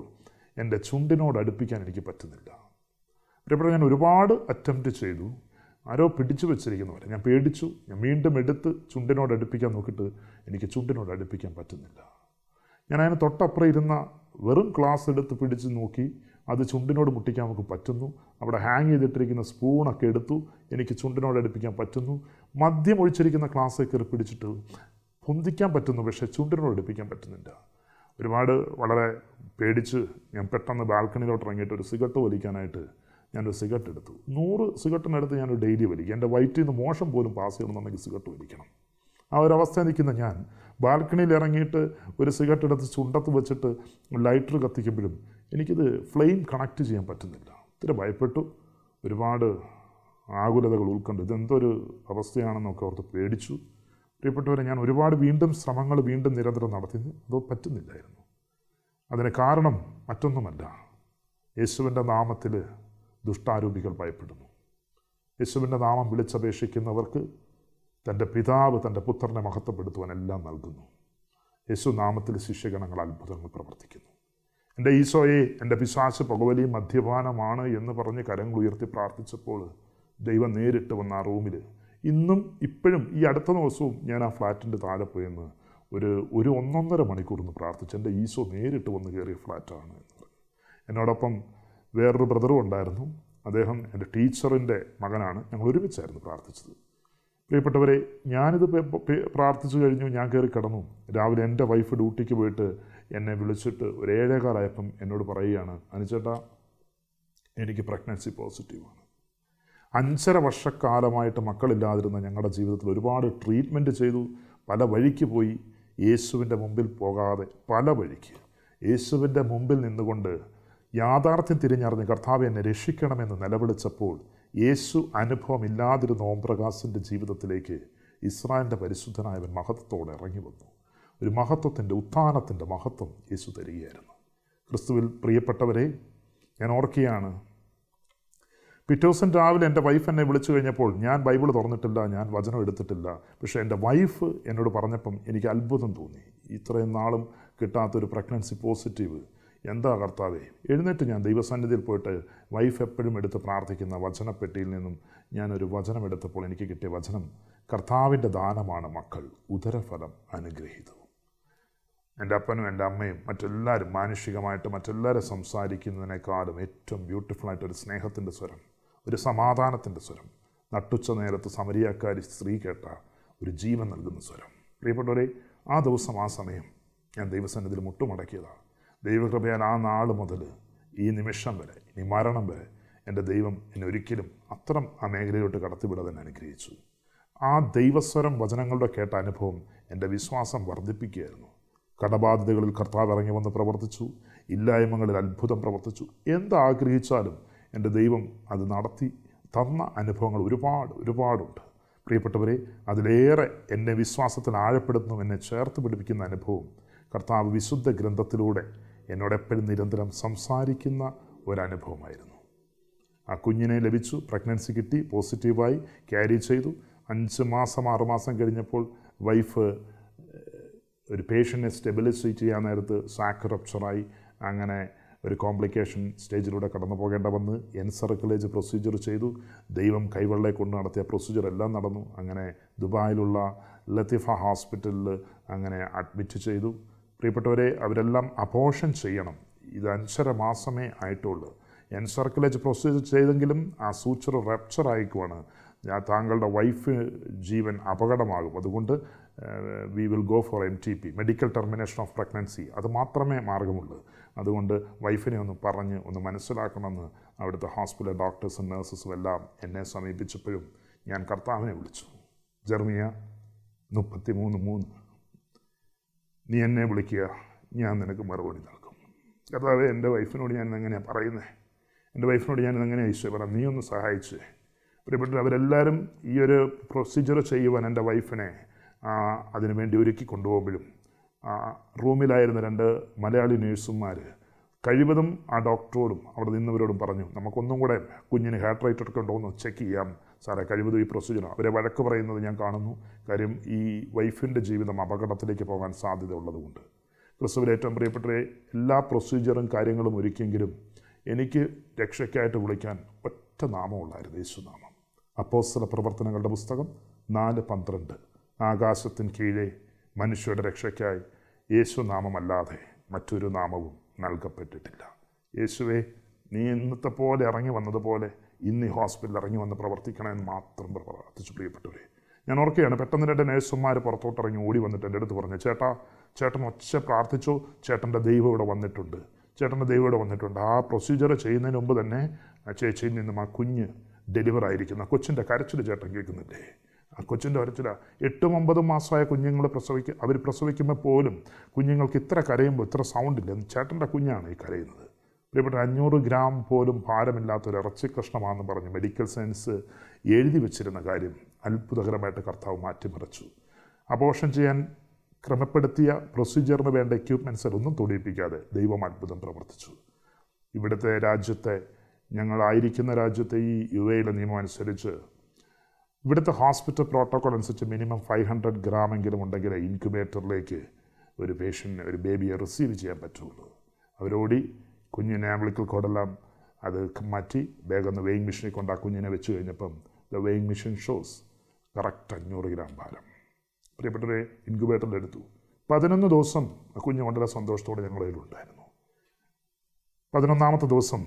എൻ്റെ ചുണ്ടിനോട് അടുപ്പിക്കാൻ എനിക്ക് പറ്റുന്നില്ല പ്രിയപ്പെട്ട ഞാൻ ഒരുപാട് അറ്റംപ്റ്റ് ചെയ്തു ആരോ പിടിച്ചു വെച്ചിരിക്കുന്നവരെ പോലെ ഞാൻ പേടിച്ചു ഞാൻ വീണ്ടും എടുത്ത് ചുണ്ടിനോട് അടുപ്പിക്കാൻ നോക്കിയിട്ട് എനിക്ക് ചുണ്ടിനോട് അടുപ്പിക്കാൻ പറ്റുന്നില്ല ഞാൻ അതിന് തൊട്ടപ്പുറം ഇരുന്ന വെറും ക്ലാസ് എടുത്ത് പിടിച്ച് നോക്കി അത് ചുണ്ടിനോട് മുട്ടിക്കാൻ നമുക്ക് പറ്റുന്നു അവിടെ ഹാങ് ചെയ്തിട്ടിരിക്കുന്ന സ്പൂണൊക്കെ എടുത്തു എനിക്ക് ചുണ്ടിനോട് അടുപ്പിക്കാൻ പറ്റുന്നു മദ്യം ഒഴിച്ചിരിക്കുന്ന ക്ലാസ് കയറി പിടിച്ചിട്ട് പൊന്തിക്കാൻ പറ്റുന്നു പക്ഷേ ചൂണ്ടിനോട് എടുപ്പിക്കാൻ പറ്റുന്നില്ല ഒരുപാട് വളരെ പേടിച്ച് ഞാൻ പെട്ടെന്ന് ബാൽക്കണിയിലോട്ട് ഇറങ്ങിയിട്ട് ഒരു സിഗരറ്റ് വലിക്കാനായിട്ട് ഞാനൊരു സിഗരറ്റ് എടുത്തു നൂറ് സിഗരറ്റിനടുത്ത് ഞാനൊരു ഡെയിലി വലിക്കും എൻ്റെ വയറ്റിൽ നിന്ന് മോശം പോലും പാസ് ചെയ്യണമെന്നുണ്ടെങ്കിൽ സിഗരറ്റ് വലിക്കണം ആ ഒരു അവസ്ഥ നിൽക്കുന്ന ഞാൻ ബാൽക്കണിയിൽ ഇറങ്ങിയിട്ട് ഒരു സിഗരറ്റ് എടുത്ത് ചുണ്ടത്ത് വെച്ചിട്ട് ലൈറ്റർ കത്തിക്കുമ്പോഴും എനിക്കിത് ഫ്ലെയിം കണക്ട് ചെയ്യാൻ പറ്റുന്നില്ല ഇത്തിരി ഭയപ്പെട്ടു ഒരുപാട് ആകുലതകൾ ഉൾക്കൊണ്ട് ഇതെന്തൊരു അവസ്ഥയാണെന്നൊക്കെ ഓർത്ത് പേടിച്ചു പ്രിയപ്പെട്ടവരെ ഞാൻ ഒരുപാട് വീണ്ടും ശ്രമങ്ങൾ വീണ്ടും നിരന്തരം നടത്തി അതോ പറ്റുന്നില്ലായിരുന്നു അതിന് കാരണം മറ്റൊന്നുമല്ല യേശുവിൻ്റെ നാമത്തിൽ ദുഷ്ടാരൂപികൾ ഭയപ്പെടുന്നു യേശുവിൻ്റെ നാമം വിളിച്ചപേക്ഷിക്കുന്നവർക്ക് തൻ്റെ പിതാവ് തൻ്റെ പുത്രനെ മഹത്വപ്പെടുത്തുവാൻ എല്ലാം നൽകുന്നു യേശു നാമത്തിൽ ശിഷ്യഗണങ്ങൾ അത്ഭുതങ്ങൾ പ്രവർത്തിക്കുന്നു എൻ്റെ ഈശോയെ എൻ്റെ പിശാശ് പുകവലി മദ്യപാനമാണ് എന്ന് പറഞ്ഞ് കരങ്ങൾ ഉയർത്തി പ്രാർത്ഥിച്ചപ്പോൾ ദൈവം നേരിട്ട് വന്ന ആ റൂമിൽ ഇന്നും ഇപ്പോഴും ഈ അടുത്ത ദിവസവും ഞാൻ ആ ഫ്ലാറ്റിൻ്റെ താഴെ പോയെന്ന് ഒരു ഒരു ഒന്നൊന്നര മണിക്കൂറിന്ന് പ്രാർത്ഥിച്ച് എൻ്റെ ഈശോ നേരിട്ട് വന്ന് കയറിയ ഫ്ലാറ്റാണ് എന്ന് പറഞ്ഞു എന്നോടൊപ്പം വേറൊരു ബ്രദറും ഉണ്ടായിരുന്നു അദ്ദേഹം എൻ്റെ ടീച്ചറിൻ്റെ മകനാണ് ഞങ്ങൾ ഒരുമിച്ചായിരുന്നു പ്രാർത്ഥിച്ചത് പ്രിയപ്പെട്ടവരെ ഞാനിത് പ്രാർത്ഥിച്ചു കഴിഞ്ഞു ഞാൻ കയറി കിടന്നു രാവിലെ എൻ്റെ വൈഫ് ഡ്യൂട്ടിക്ക് പോയിട്ട് എന്നെ വിളിച്ചിട്ട് ഒരു ഏഴേകാലായപ്പം എന്നോട് പറയുകയാണ് അനുചേട്ടാ എനിക്ക് പ്രഗ്നൻസി പോസിറ്റീവാണ് അഞ്ചര വർഷക്കാലമായിട്ട് മക്കളില്ലാതിരുന്ന ഞങ്ങളുടെ ജീവിതത്തിൽ ഒരുപാട് ട്രീറ്റ്മെൻറ്റ് ചെയ്തു പല വഴിക്ക് പോയി യേശുവിൻ്റെ മുമ്പിൽ പോകാതെ പല വഴിക്ക് യേശുവിൻ്റെ മുമ്പിൽ നിന്നുകൊണ്ട് യാഥാർത്ഥ്യം തിരിഞ്ഞറിഞ്ഞ് കർത്താവ് എന്നെ രക്ഷിക്കണമെന്ന് നിലവിളിച്ചപ്പോൾ യേശു അനുഭവം ഇല്ലാതിരുന്ന ഓംപ്രകാശിൻ്റെ ജീവിതത്തിലേക്ക് ഇസ്രായേലിൻ്റെ പരിശുദ്ധനായവൻ മഹത്വത്തോടെ ഇറങ്ങി വന്നു ഒരു മഹത്വത്തിൻ്റെ ഉത്ഥാനത്തിൻ്റെ മഹത്വം യേശു തരികയായിരുന്നു ക്രിസ്തുവിൽ പ്രിയപ്പെട്ടവരെ ഞാൻ ഓർക്കുകയാണ് പിറ്റേ ദിവസം രാവിലെ എൻ്റെ വൈഫ് എന്നെ വിളിച്ചു കഴിഞ്ഞപ്പോൾ ഞാൻ ബൈബിൾ തുറന്നിട്ടില്ല ഞാൻ വചനം എടുത്തിട്ടില്ല പക്ഷേ എൻ്റെ വൈഫ് എന്നോട് പറഞ്ഞപ്പം എനിക്ക് അത്ഭുതം തോന്നി ഇത്രയും നാളും കിട്ടാത്തൊരു പ്രഗ്നൻസി പോസിറ്റീവ് എന്താ കർത്താവേ എഴുന്നേറ്റ് ഞാൻ ദൈവസന്നിധിയിൽ പോയിട്ട് വൈഫ് എപ്പോഴും എടുത്ത് പ്രാർത്ഥിക്കുന്ന വചനപ്പെട്ടിയിൽ നിന്നും ഞാനൊരു വചനം എടുത്തപ്പോൾ എനിക്ക് കിട്ടിയ വചനം കർത്താവിൻ്റെ ദാനമാണ് മക്കൾ ഉദരഫലം അനുഗ്രഹീതവും എൻ്റെ അപ്പനും എൻ്റെ അമ്മയും മറ്റെല്ലാവരും മാനുഷികമായിട്ട് മറ്റെല്ലാവരും സംസാരിക്കുന്നതിനേക്കാളും ഏറ്റവും ബ്യൂട്ടിഫുള്ളായിട്ടൊരു സ്നേഹത്തിൻ്റെ സ്വരം ഒരു സമാധാനത്തിൻ്റെ സ്വരം നട്ടുച്ച നേരത്ത് സമരിയാക്കാരി സ്ത്രീ കേട്ട ഒരു ജീവൻ നൽകുന്ന സ്വരം പ്രിയപ്പെട്ടവരെ ആ ദിവസം ആ സമയം ഞാൻ ദൈവസന്നിധിയിൽ മുട്ടുമടക്കിയതാണ് ദൈവകൃപയാൽ ആ നാൾ മുതൽ ഈ നിമിഷം വരെ ഇനി മരണം വരെ എൻ്റെ ദൈവം എന്നെ ഒരിക്കലും അത്തരം ആ മേഖലയിലോട്ട് കടത്തിവിടാതെ തന്നെ അനുഗ്രഹിച്ചു ആ ദൈവസ്വരം വചനങ്ങളുടെ കേട്ട അനുഭവം എൻ്റെ വിശ്വാസം വർദ്ധിപ്പിക്കുകയായിരുന്നു കടബാധ്യതകളിൽ കർത്താവ് ഇറങ്ങി വന്ന് പ്രവർത്തിച്ചു ഇല്ലായ്മകളിൽ അത്ഭുതം പ്രവർത്തിച്ചു എന്താഗ്രഹിച്ചാലും എൻ്റെ ദൈവം അത് നടത്തി തന്ന അനുഭവങ്ങൾ ഒരുപാട് ഒരുപാടുണ്ട് പ്രിയപ്പെട്ടവരെ അതിലേറെ എന്നെ വിശ്വാസത്തിൽ ആഴപ്പെടുത്തുന്നു എന്നെ ചേർത്ത് പിടിപ്പിക്കുന്ന അനുഭവം കർത്താവ് വിശുദ്ധ ഗ്രന്ഥത്തിലൂടെ എന്നോട് എപ്പോഴും നിരന്തരം സംസാരിക്കുന്ന ഒരനുഭവമായിരുന്നു ആ കുഞ്ഞിനെ ലഭിച്ചു പ്രഗ്നൻസി കിട്ടി പോസിറ്റീവായി ക്യാരി ചെയ്തു അഞ്ച് മാസം ആറുമാസം കഴിഞ്ഞപ്പോൾ വൈഫ് ഒരു പേഷ്യൻറ്റിനെ സ്റ്റെബിലൈസ് ചെയ്യാൻ നേരത്ത് സാക്ക് റപ്ചറായി അങ്ങനെ ഒരു കോംപ്ലിക്കേഷൻ സ്റ്റേജിലൂടെ കടന്നു പോകേണ്ട വന്ന് എൻസർക്കിളേജ് പ്രൊസീജിയർ ചെയ്തു ദൈവം കൈവെള്ളെ കൊണ്ട് നടത്തിയ പ്രൊസീജിയർ എല്ലാം നടന്നു അങ്ങനെ ദുബായിലുള്ള ലത്തിഫ ഹോസ്പിറ്റലിൽ അങ്ങനെ അഡ്മിറ്റ് ചെയ്തു പ്രിയപ്പെട്ടവരെ അവരെല്ലാം അപോഷൻ ചെയ്യണം ഇത് അഞ്ചര മാസമേ ആയിട്ടുള്ളൂ എൻസർക്കിളേജ് പ്രൊസീജിയർ ചെയ്തെങ്കിലും ആ സൂച്ചർ റപ്ചർ ആയിക്കുവാണ് താങ്കളുടെ വൈഫ് ജീവൻ അപകടമാകും അതുകൊണ്ട് we will go for M T P medical termination of pregnancy അത് മാത്രമേ മാർഗമുള്ളൂ അതുകൊണ്ട് വൈഫിനെ ഒന്ന് പറഞ്ഞ് ഒന്ന് മനസ്സിലാക്കണമെന്ന് അവിടുത്തെ ഹോസ്പിറ്റലിലെ ഡോക്ടേഴ്സും നേഴ്സസും എല്ലാം എന്നെ സമീപിച്ചപ്പോഴും ഞാൻ കർത്താവിനെ വിളിച്ചു ജർമിയ മുപ്പത്തി മൂന്ന് മൂന്ന് നീ എന്നെ വിളിക്കുക ഞാൻ നിനക്ക് മറുപടി നൽകും കർത്താവ് എൻ്റെ വൈഫിനോട് ഞാൻ എങ്ങനെയാണ് പറയുന്നത് എൻ്റെ വൈഫിനോട് ഞാൻ എങ്ങനെയാണ് ഈശോ പറയാം നീ ഒന്ന് സഹായിച്ചേ പ്രിയപ്പെട്ട അവരെല്ലാവരും ഈ ഒരു പ്രൊസീജിയർ ചെയ്യുവാൻ എൻ്റെ വൈഫിനെ അതിനുവേണ്ടി ഒരുക്കി കൊണ്ടുപോകുമ്പോഴും റൂമിലായിരുന്ന രണ്ട് മലയാളി നേഴ്സുമാർ കഴിവതും ആ ഡോക്ടറോടും അവിടെ നിന്നവരോടും പറഞ്ഞു നമുക്കൊന്നും കൂടെ കുഞ്ഞിന് ഹാർട്ട് റേറ്റ് എടുക്കണ്ടോ ഒന്ന് എന്ന് ചെക്ക് ചെയ്യാം സാറേ കഴിവതും ഈ പ്രൊസീജിയർ അവരെ വഴക്ക് പറയുന്നത് ഞാൻ കാണുന്നു കാര്യം ഈ വൈഫിൻ്റെ ജീവിതം അപകടത്തിലേക്ക് പോകാൻ സാധ്യത ഉള്ളതുകൊണ്ട് ക്രിസ്തുവിൽ ഏറ്റവും പ്രിയപ്പെട്ട എല്ലാ പ്രൊസീജിയറും കാര്യങ്ങളും ഒരുക്കിയെങ്കിലും എനിക്ക് രക്ഷയ്ക്കായിട്ട് വിളിക്കാൻ ഒറ്റ നാമമുള്ളായിരുന്നു യേശുനാമം അപ്പോസ്തല പ്രവർത്തനങ്ങളുടെ പുസ്തകം നാല് പന്ത്രണ്ട് ആകാശത്തിന് കീഴേ മനുഷ്യരുടെ രക്ഷയ്ക്കായി യേശു നാമമല്ലാതെ മറ്റൊരു നാമവും നൽകപ്പെട്ടിട്ടില്ല യേശുവെ നീ ഇന്നത്തെ പോലെ ഇറങ്ങി വന്നതുപോലെ ഇന്ന് ഈ ഹോസ്പിറ്റലിൽ ഇറങ്ങി വന്ന് പ്രവർത്തിക്കണമെന്ന് മാത്രം പ്രാർത്ഥിച്ചു പ്രിയപ്പെട്ടവരെ ഞാൻ ഓർക്കുകയാണ് പെട്ടെന്ന് രണ്ട് നേഴ്സുമാർ ഇറങ്ങി ഓടി വന്നിട്ട് എൻ്റെ അടുത്ത് പറഞ്ഞു ചേട്ടാ ചേട്ടൻ ഒച്ച പ്രാർത്ഥിച്ചു ചേട്ടൻ്റെ ദൈവം ഇവിടെ വന്നിട്ടുണ്ട് ചേട്ടൻ്റെ ദൈവം ഇവിടെ വന്നിട്ടുണ്ട് ആ പ്രൊസീജിയർ ചെയ്യുന്നതിന് മുമ്പ് തന്നെ ചേച്ചിയിൽ നിന്നും ആ കുഞ്ഞ് ഡെലിവർ ആയിരിക്കുന്ന കൊച്ചിൻ്റെ കരച്ചിൽ ചേട്ടൻ കേൾക്കുന്നില്ലേ ആ കൊച്ചിൻ്റെ വരച്ചിലാണ് എട്ടും ഒമ്പതും മാസമായ കുഞ്ഞുങ്ങൾ പ്രസവിക്ക അവർ പ്രസവിക്കുമ്പോൾ പോലും കുഞ്ഞുങ്ങൾക്ക് ഇത്ര കരയുമ്പോൾ ഇത്ര സൗണ്ടില്ല ചേട്ടൻ്റെ കുഞ്ഞാണ് ഈ കരയുന്നത് പ്രിയപ്പെട്ട അഞ്ഞൂറ് ഗ്രാം പോലും ഭാരമില്ലാത്ത ഒരു ഇറച്ചി കഷ്ണമാണെന്ന് പറഞ്ഞ് മെഡിക്കൽ സയൻസ് എഴുതി വെച്ചിരുന്ന കാര്യം അത്ഭുതകരമായിട്ട് കർത്താവ് മാറ്റിമറിച്ചു അപോഷൻ ചെയ്യാൻ ക്രമപ്പെടുത്തിയ പ്രൊസീജിയറിന് വേണ്ട എക്യൂപ്മെൻറ്റ്സ് ഒന്നും തൊടിയിപ്പിക്കാതെ ദൈവം അത്ഭുതം പ്രവർത്തിച്ചു ഇവിടുത്തെ രാജ്യത്തെ ഞങ്ങളായിരിക്കുന്ന രാജ്യത്തെ ഈ യു എയുടെ നിയമം അനുസരിച്ച് ഇവിടുത്തെ ഹോസ്പിറ്റൽ പ്രോട്ടോകോൾ അനുസരിച്ച് മിനിമം ഫൈവ് ഹൺഡ്രഡ് ഗ്രാം എങ്കിലും ഉണ്ടെങ്കിൽ ഇൻക്യുബേറ്ററിലേക്ക് ഒരു പേഷ്യൻറ്റിനെ ഒരു ബേബിയെ റിസീവ് ചെയ്യാൻ പറ്റുള്ളൂ അവരോടി കുഞ്ഞിനെ ആംബ്ലിക്കൽ കോഡെല്ലാം അത് മാറ്റി വേഗം ഒന്ന് വെയിങ് മെഷീനിൽ കൊണ്ട് ആ കുഞ്ഞിനെ വെച്ച് കഴിഞ്ഞപ്പം the weighing machine shows correct അഞ്ഞൂറ് ഗ്രാം ഭാരം പ്രിയപ്പെട്ടവരെ ഇൻക്യുബേറ്ററിലെടുത്തു പതിനൊന്ന് ദിവസം ആ കുഞ്ഞ് വളരെ സന്തോഷത്തോടെ ഞങ്ങളുടെ കയ്യിലുണ്ടായിരുന്നു പതിനൊന്നാമത്തെ ദിവസം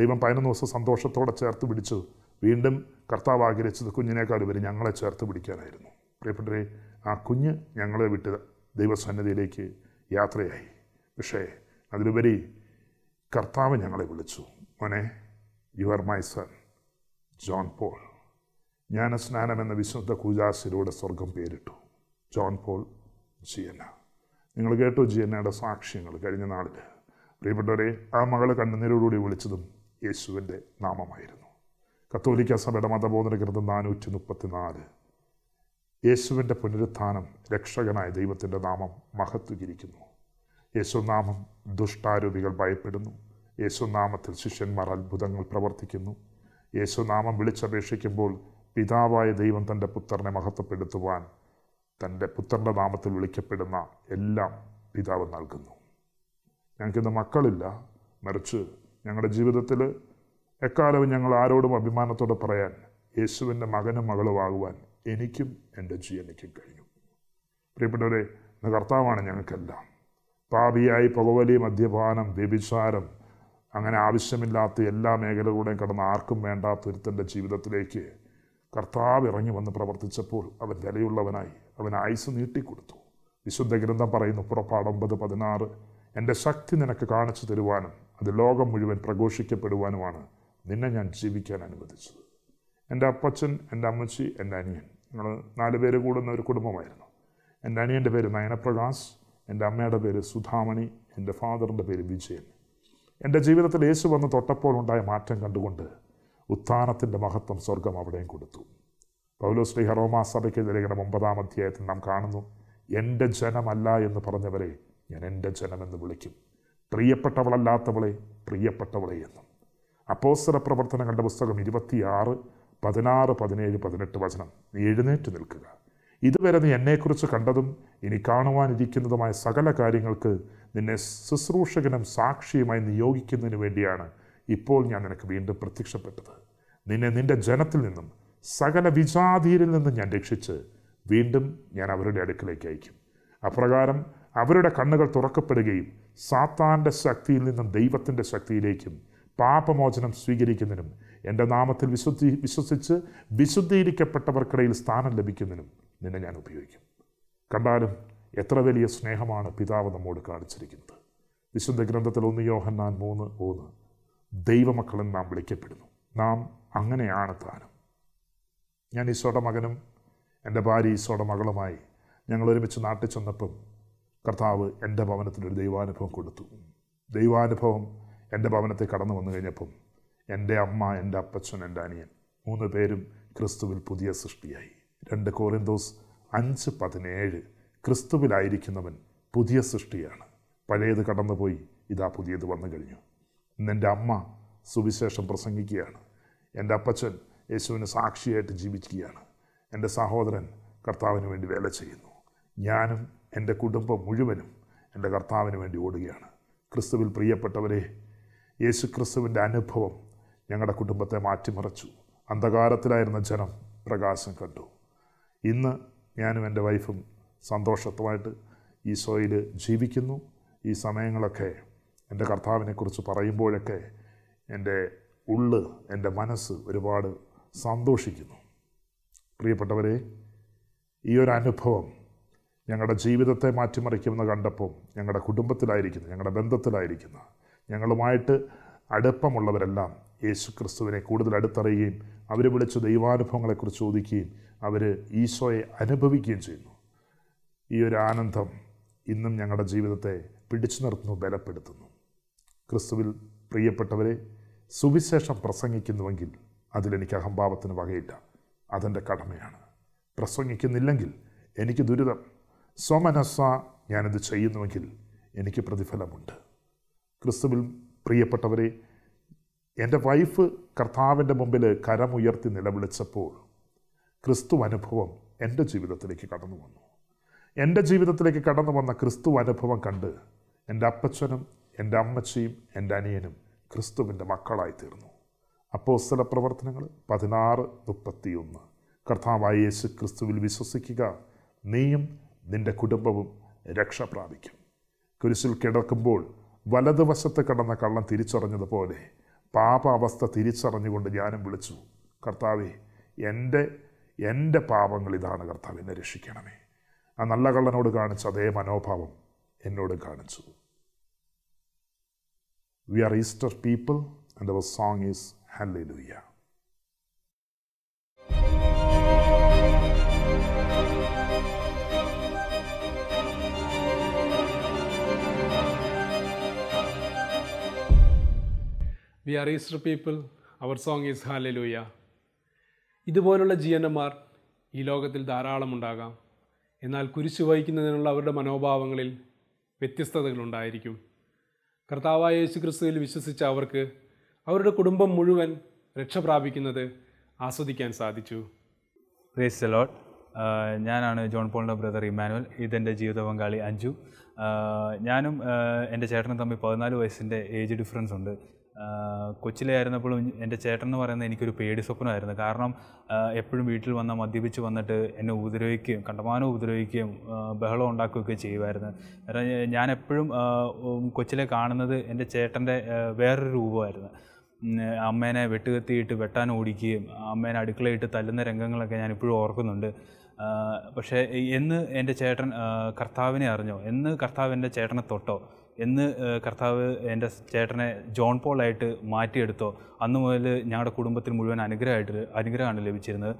ദൈവം പതിനൊന്ന് ദിവസം സന്തോഷത്തോടെ ചേർത്ത് പിടിച്ചു വീണ്ടും കർത്താവ് ആഗ്രഹിച്ചത് കുഞ്ഞിനേക്കാൾ ഇവർ ഞങ്ങളെ ചേർത്ത് പിടിക്കാനായിരുന്നു പ്രിയപ്പെട്ടേ ആ കുഞ്ഞ് ഞങ്ങളെ വിട്ട് ദൈവസന്നിധിയിലേക്ക് യാത്രയായി പക്ഷേ അതിലുപരി കർത്താവ് ഞങ്ങളെ വിളിച്ചു മോനെ you are my son John Paul ജ്ഞാനസ്നാനം എന്ന വിശുദ്ധ കൂജാസിലൂടെ സ്വർഗം പേരിട്ടു ജോൺ പോൾ ജിയന നിങ്ങൾ കേട്ടു ജിയനയുടെ സാക്ഷ്യങ്ങൾ കഴിഞ്ഞ നാളിൽ പ്രിയപ്പെട്ടവരെ ആ മകളെ കണ്ണുനീരോടുകൂടി വിളിച്ചതും യേശുവിൻ്റെ നാമമായിരുന്നു കത്തോലിക്ക സഭയുടെ മതബോധന ഗ്രന്ഥം നാനൂറ്റി മുപ്പത്തി നാല് യേശുവിൻ്റെ പുനരുത്ഥാനം രക്ഷകനായ ദൈവത്തിൻ്റെ നാമം മഹത്വീകരിക്കുന്നു യേശുനാമം ദുഷ്ടാരൂപികൾ ഭയപ്പെടുന്നു യേശുനാമത്തിൽ ശിഷ്യന്മാർ അത്ഭുതങ്ങൾ പ്രവർത്തിക്കുന്നു യേശുനാമം വിളിച്ചപേക്ഷിക്കുമ്പോൾ പിതാവായ ദൈവം തൻ്റെ പുത്രനെ മഹത്വപ്പെടുത്തുവാൻ തൻ്റെ പുത്രൻ്റെ നാമത്തിൽ വിളിക്കപ്പെടുന്ന എല്ലാം പിതാവ് നൽകുന്നു ഞങ്ങൾക്കിന്ന് മക്കളില്ല മറിച്ച് ഞങ്ങളുടെ ജീവിതത്തിൽ എക്കാലവും ഞങ്ങൾ ആരോടും അഭിമാനത്തോടെ പറയാൻ യേശുവിൻ്റെ മകനും ആകുവാൻ എനിക്കും എൻ്റെ ജീവനിക്കും കഴിഞ്ഞു പ്രിയപ്പെട്ടവരെ കർത്താവാണ് ഞങ്ങൾക്കെല്ലാം പാപിയായി പുകവലി മദ്യപാനം വ്യഭിചാരം അങ്ങനെ ആവശ്യമില്ലാത്ത എല്ലാ മേഖലകളുടെയും കടന്ന് ആർക്കും വേണ്ടാത്ത ഒരുത്തൻ്റെ ജീവിതത്തിലേക്ക് കർത്താവ് ഇറങ്ങി വന്ന് പ്രവർത്തിച്ചപ്പോൾ അവൻ വിലയുള്ളവനായി അവൻ ആയുസ് നീട്ടിക്കൊടുത്തു വിശുദ്ധ ഗ്രന്ഥം പറയുന്നു പുറപ്പാട് പതിനാറ് എൻ്റെ ശക്തി നിനക്ക് കാണിച്ചു തരുവാനും അത് ലോകം മുഴുവൻ പ്രഘോഷിക്കപ്പെടുവാനുമാണ് നിന്നെ ഞാൻ ജീവിക്കാൻ അനുവദിച്ചത് എൻ്റെ അപ്പച്ചൻ എൻ്റെ അമ്മച്ചി എൻ്റെ അനിയൻ ഞങ്ങൾ നാല് പേര് കൂടുന്ന ഒരു കുടുംബമായിരുന്നു എൻ്റെ അനിയൻ്റെ പേര് നയനപ്രകാശ് എൻ്റെ അമ്മയുടെ പേര് സുധാമണി എൻ്റെ ഫാദറിൻ്റെ പേര് വിജയൻ എൻ്റെ ജീവിതത്തിൽ യേശു വന്ന് തൊട്ടപ്പോൾ ഉണ്ടായ മാറ്റം കണ്ടുകൊണ്ട് ഉത്ഥാനത്തിൻ്റെ മഹത്വം സ്വർഗം അവിടെയും കൊടുത്തു പൗലോ ശ്രീ ഹറോമാ സഭയ്ക്ക് ലേഖനം ഒമ്പതാം അധ്യായത്തിൽ നാം കാണുന്നു എൻ്റെ ജനമല്ല എന്ന് പറഞ്ഞവരെ ഞാൻ എൻ്റെ ജനമെന്ന് വിളിക്കും പ്രിയപ്പെട്ടവളല്ലാത്തവളെ പ്രിയപ്പെട്ടവളെ എന്നും അപ്പോസ്തല പ്രവർത്തനങ്ങളുടെ പുസ്തകം ഇരുപത്തിയാറ് പതിനാറ് പതിനേഴ് പതിനെട്ട് വചനം നീ എഴുന്നേറ്റ് നിൽക്കുക ഇതുവരെ നീ എന്നെക്കുറിച്ച് കണ്ടതും ഇനി കാണുവാനിരിക്കുന്നതുമായ സകല കാര്യങ്ങൾക്ക് നിന്നെ ശുശ്രൂഷകനും സാക്ഷിയുമായി നിയോഗിക്കുന്നതിന് വേണ്ടിയാണ് ഇപ്പോൾ ഞാൻ നിനക്ക് വീണ്ടും പ്രത്യക്ഷപ്പെട്ടത് നിന്നെ നിന്റെ ജനത്തിൽ നിന്നും സകല വിജാതിയിൽ നിന്നും ഞാൻ രക്ഷിച്ച് വീണ്ടും ഞാൻ അവരുടെ അടുക്കിലേക്ക് അയക്കും അപ്രകാരം അവരുടെ കണ്ണുകൾ തുറക്കപ്പെടുകയും സാത്താൻ്റെ ശക്തിയിൽ നിന്നും ദൈവത്തിൻ്റെ ശക്തിയിലേക്കും പാപമോചനം സ്വീകരിക്കുന്നതിനും എൻ്റെ നാമത്തിൽ വിശുദ്ധി വിശ്വസിച്ച് വിശുദ്ധീകരിക്കപ്പെട്ടവർക്കിടയിൽ സ്ഥാനം ലഭിക്കുന്നതിനും നിന്നെ ഞാൻ ഉപയോഗിക്കും കണ്ടാലും എത്ര വലിയ സ്നേഹമാണ് പിതാവ് നമ്മോട് കാണിച്ചിരിക്കുന്നത് വിശുദ്ധ ഗ്രന്ഥത്തിൽ ഒന്ന് യോഹന്നാൻ മൂന്ന് മൂന്ന് ദൈവമക്കളെന്ന് നാം വിളിക്കപ്പെടുന്നു നാം അങ്ങനെയാണ് താനും ഞാൻ ഈശോയുടെ മകനും എൻ്റെ ഭാര്യ ഈശോയുടെ മകളുമായി ഞങ്ങൾ ഒരുമിച്ച് നാട്ടിൽ ചെന്നപ്പം കർത്താവ് എൻ്റെ ഭവനത്തിനൊരു ദൈവാനുഭവം കൊടുത്തു ദൈവാനുഭവം എൻ്റെ ഭവനത്തിൽ കടന്നു വന്നു കഴിഞ്ഞപ്പം എൻ്റെ അമ്മ എൻ്റെ അപ്പച്ചൻ എൻ്റെ അനിയൻ മൂന്ന് പേരും ക്രിസ്തുവിൽ പുതിയ സൃഷ്ടിയായി രണ്ട് കോറിന്തോസ് അഞ്ച് പതിനേഴ് ക്രിസ്തുവിലായിരിക്കുന്നവൻ പുതിയ സൃഷ്ടിയാണ് പഴയത് കടന്നുപോയി ഇതാ പുതിയത് വന്നു കഴിഞ്ഞു ഇന്നെൻ്റെ അമ്മ സുവിശേഷം പ്രസംഗിക്കുകയാണ് എൻ്റെ അപ്പച്ചൻ യേശുവിന് സാക്ഷിയായിട്ട് ജീവിക്കുകയാണ് എൻ്റെ സഹോദരൻ കർത്താവിന് വേണ്ടി വേല ചെയ്യുന്നു ഞാനും എൻ്റെ കുടുംബം മുഴുവനും എൻ്റെ കർത്താവിന് വേണ്ടി ഓടുകയാണ് ക്രിസ്തുവിൽ പ്രിയപ്പെട്ടവരെ യേശുക്രിസ്തുവിൻ്റെ അനുഭവം ഞങ്ങളുടെ കുടുംബത്തെ മാറ്റിമറിച്ചു അന്ധകാരത്തിലായിരുന്ന ജനം പ്രകാശം കണ്ടു ഇന്ന് ഞാനും എൻ്റെ വൈഫും സന്തോഷത്തുമായിട്ട് ഈ സോയിൽ ജീവിക്കുന്നു ഈ സമയങ്ങളൊക്കെ എൻ്റെ കർത്താവിനെക്കുറിച്ച് പറയുമ്പോഴൊക്കെ എൻ്റെ ഉള്ള് എൻ്റെ മനസ്സ് ഒരുപാട് സന്തോഷിക്കുന്നു പ്രിയപ്പെട്ടവരെ ഈ ഒരു അനുഭവം ഞങ്ങളുടെ ജീവിതത്തെ മാറ്റിമറിക്കുമെന്ന് കണ്ടപ്പോൾ ഞങ്ങളുടെ കുടുംബത്തിലായിരിക്കുന്നു ഞങ്ങളുടെ ബന്ധത്തിലായിരിക്കുന്നു ഞങ്ങളുമായിട്ട് അടുപ്പമുള്ളവരെല്ലാം യേശു ക്രിസ്തുവിനെ കൂടുതൽ അടുത്തറിയുകയും അവർ വിളിച്ച ദൈവാനുഭവങ്ങളെക്കുറിച്ച് ചോദിക്കുകയും അവർ ഈശോയെ അനുഭവിക്കുകയും ചെയ്യുന്നു ഈ ഒരു ആനന്ദം ഇന്നും ഞങ്ങളുടെ ജീവിതത്തെ പിടിച്ചു നിർത്തുന്നു ബലപ്പെടുത്തുന്നു ക്രിസ്തുവിൽ പ്രിയപ്പെട്ടവരെ സുവിശേഷം പ്രസംഗിക്കുന്നുവെങ്കിൽ അതിലെനിക്ക് അഹംഭാവത്തിന് വകയില്ല അതെൻ്റെ കടമയാണ് പ്രസംഗിക്കുന്നില്ലെങ്കിൽ എനിക്ക് ദുരിതം സ്വമനസ്സ ഞാനിത് ചെയ്യുന്നുവെങ്കിൽ എനിക്ക് പ്രതിഫലമുണ്ട് ക്രിസ്തുവിൽ പ്രിയപ്പെട്ടവരെ എൻ്റെ വൈഫ് കർത്താവിൻ്റെ മുമ്പിൽ കരമുയർത്തി നിലവിളിച്ചപ്പോൾ ക്രിസ്തു അനുഭവം എൻ്റെ ജീവിതത്തിലേക്ക് കടന്നു വന്നു എൻ്റെ ജീവിതത്തിലേക്ക് കടന്നു വന്ന ക്രിസ്തു അനുഭവം കണ്ട് എൻ്റെ അപ്പച്ചനും എൻ്റെ അമ്മച്ചിയും എൻ്റെ അനിയനും ക്രിസ്തുവിൻ്റെ മക്കളായി തീർന്നു സ്ഥല പ്രവർത്തനങ്ങൾ പതിനാറ് മുപ്പത്തിയൊന്ന് കർത്താവായ യേശു ക്രിസ്തുവിൽ വിശ്വസിക്കുക നീയും നിൻ്റെ കുടുംബവും രക്ഷ പ്രാപിക്കും കുരിശിൽ കിടക്കുമ്പോൾ വലതുവശത്ത് കിടന്ന കള്ളം തിരിച്ചറിഞ്ഞതുപോലെ പാപാവസ്ഥ തിരിച്ചറിഞ്ഞുകൊണ്ട് ഞാനും വിളിച്ചു കർത്താവെ എൻ്റെ എൻ്റെ പാപങ്ങൾ ഇതാണ് കർത്താവ് എന്നെ രക്ഷിക്കണമേ ആ നല്ല കള്ളനോട് കാണിച്ച അതേ മനോഭാവം എന്നോട് കാണിച്ചു we are Easter people and our song is hallelujah we are Easter people our song is ലൂയ ഇതുപോലുള്ള ജീവനന്മാർ ഈ ലോകത്തിൽ ധാരാളം ഉണ്ടാകാം എന്നാൽ കുരിശു വഹിക്കുന്നതിനുള്ള അവരുടെ മനോഭാവങ്ങളിൽ വ്യത്യസ്തതകളുണ്ടായിരിക്കും കർത്താവായ യേശു ക്രിസ്തുവിൽ വിശ്വസിച്ച അവർക്ക് അവരുടെ കുടുംബം മുഴുവൻ രക്ഷ പ്രാപിക്കുന്നത് ആസ്വദിക്കാൻ സാധിച്ചു പ്രേസ് ലോട്ട് ഞാനാണ് ജോൺ പോളിൻ്റെ ബ്രദർ ഇമ്മാനുവൽ ഇതെൻ്റെ ജീവിത പങ്കാളി അഞ്ജു ഞാനും എൻ്റെ ചേട്ടനും തമ്മിൽ പതിനാല് വയസ്സിൻ്റെ ഏജ് ഡിഫറൻസ് ഉണ്ട് കൊച്ചിലായിരുന്നപ്പോഴും എൻ്റെ ചേട്ടൻ എന്ന് പറയുന്നത് എനിക്കൊരു പേടി സ്വപ്നമായിരുന്നു കാരണം എപ്പോഴും വീട്ടിൽ വന്ന മദ്യപിച്ച് വന്നിട്ട് എന്നെ ഉപദ്രവിക്കുകയും കണ്ടമാനം ഉപദ്രവിക്കുകയും ബഹളം ഉണ്ടാക്കുകയൊക്കെ ചെയ്യുമായിരുന്നു കാരണം ഞാൻ എപ്പോഴും കൊച്ചിലെ കാണുന്നത് എൻ്റെ ചേട്ടൻ്റെ വേറൊരു രൂപമായിരുന്നു അമ്മേനെ വെട്ടുകത്തിയിട്ട് വെട്ടാൻ ഓടിക്കുകയും അമ്മേനെ അടുക്കളയിട്ട് തല്ലുന്ന രംഗങ്ങളൊക്കെ ഞാൻ ഇപ്പോഴും ഓർക്കുന്നുണ്ട് പക്ഷേ എന്ന് എൻ്റെ ചേട്ടൻ കർത്താവിനെ അറിഞ്ഞോ എന്ന് കർത്താവ് എൻ്റെ ചേട്ടനെ തൊട്ടോ എന്ന് കർത്താവ് എൻ്റെ ചേട്ടനെ ജോൺ പോളായിട്ട് മാറ്റിയെടുത്തോ അന്ന് മുതൽ ഞങ്ങളുടെ കുടുംബത്തിൽ മുഴുവൻ അനുഗ്രഹമായിട്ട് അനുഗ്രഹമാണ് ലഭിച്ചിരുന്നത്